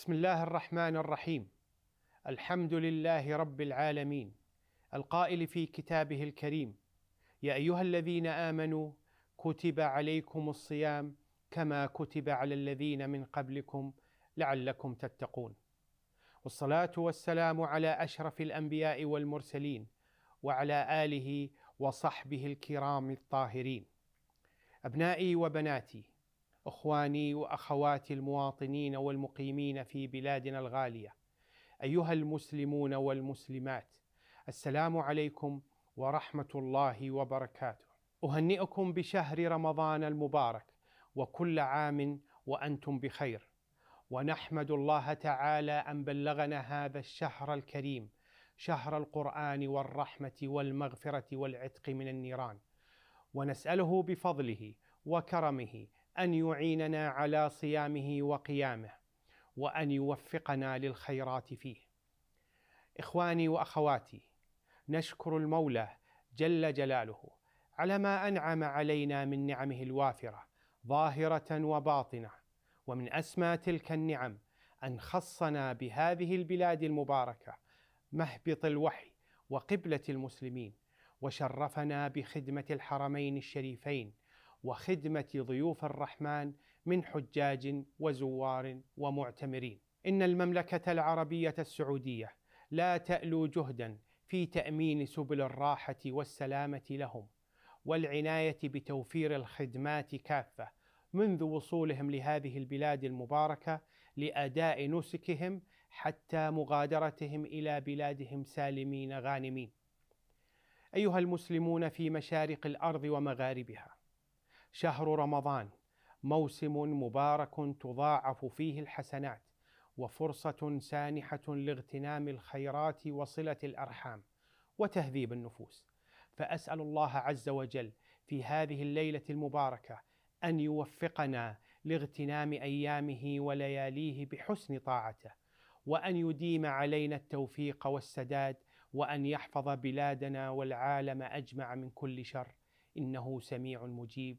بسم الله الرحمن الرحيم الحمد لله رب العالمين القائل في كتابه الكريم يا ايها الذين امنوا كتب عليكم الصيام كما كتب على الذين من قبلكم لعلكم تتقون والصلاه والسلام على اشرف الانبياء والمرسلين وعلى اله وصحبه الكرام الطاهرين ابنائي وبناتي اخواني واخواتي المواطنين والمقيمين في بلادنا الغاليه ايها المسلمون والمسلمات السلام عليكم ورحمه الله وبركاته اهنئكم بشهر رمضان المبارك وكل عام وانتم بخير ونحمد الله تعالى ان بلغنا هذا الشهر الكريم شهر القران والرحمه والمغفره والعتق من النيران ونساله بفضله وكرمه ان يعيننا على صيامه وقيامه وان يوفقنا للخيرات فيه اخواني واخواتي نشكر المولى جل جلاله على ما انعم علينا من نعمه الوافره ظاهره وباطنه ومن اسمى تلك النعم ان خصنا بهذه البلاد المباركه مهبط الوحي وقبله المسلمين وشرفنا بخدمه الحرمين الشريفين وخدمة ضيوف الرحمن من حجاج وزوار ومعتمرين. إن المملكة العربية السعودية لا تألو جهدا في تأمين سبل الراحة والسلامة لهم، والعناية بتوفير الخدمات كافة منذ وصولهم لهذه البلاد المباركة لأداء نسكهم حتى مغادرتهم إلى بلادهم سالمين غانمين. أيها المسلمون في مشارق الأرض ومغاربها شهر رمضان موسم مبارك تضاعف فيه الحسنات وفرصه سانحه لاغتنام الخيرات وصله الارحام وتهذيب النفوس فاسال الله عز وجل في هذه الليله المباركه ان يوفقنا لاغتنام ايامه ولياليه بحسن طاعته وان يديم علينا التوفيق والسداد وان يحفظ بلادنا والعالم اجمع من كل شر انه سميع مجيب